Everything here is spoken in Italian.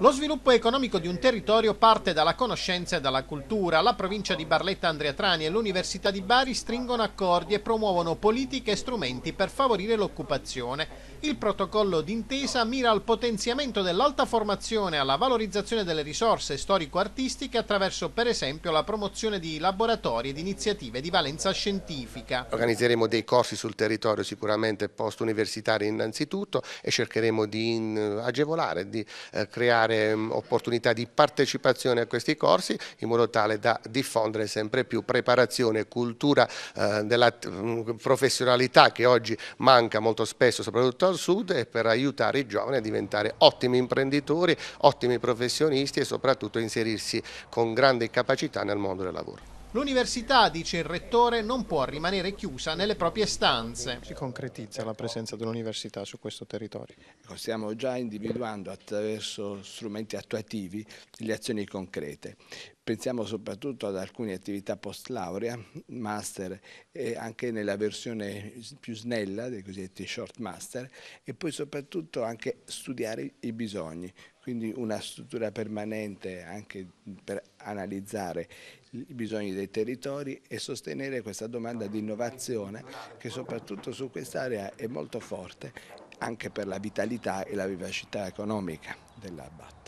Lo sviluppo economico di un territorio parte dalla conoscenza e dalla cultura. La provincia di Barletta Andrea Trani e l'Università di Bari stringono accordi e promuovono politiche e strumenti per favorire l'occupazione. Il protocollo d'intesa mira al potenziamento dell'alta formazione, alla valorizzazione delle risorse storico-artistiche attraverso per esempio la promozione di laboratori ed iniziative di valenza scientifica. Organizzeremo dei corsi sul territorio sicuramente post-universitari innanzitutto e cercheremo di eh, agevolare, di eh, creare dare mm, opportunità di partecipazione a questi corsi in modo tale da diffondere sempre più preparazione, cultura eh, della mm, professionalità che oggi manca molto spesso soprattutto al sud e per aiutare i giovani a diventare ottimi imprenditori, ottimi professionisti e soprattutto inserirsi con grande capacità nel mondo del lavoro. L'università, dice il rettore, non può rimanere chiusa nelle proprie stanze. Si concretizza la presenza dell'università su questo territorio? Stiamo già individuando attraverso strumenti attuativi le azioni concrete pensiamo soprattutto ad alcune attività post laurea, master, anche nella versione più snella dei cosiddetti short master e poi soprattutto anche studiare i bisogni, quindi una struttura permanente anche per analizzare i bisogni dei territori e sostenere questa domanda di innovazione che soprattutto su quest'area è molto forte anche per la vitalità e la vivacità economica della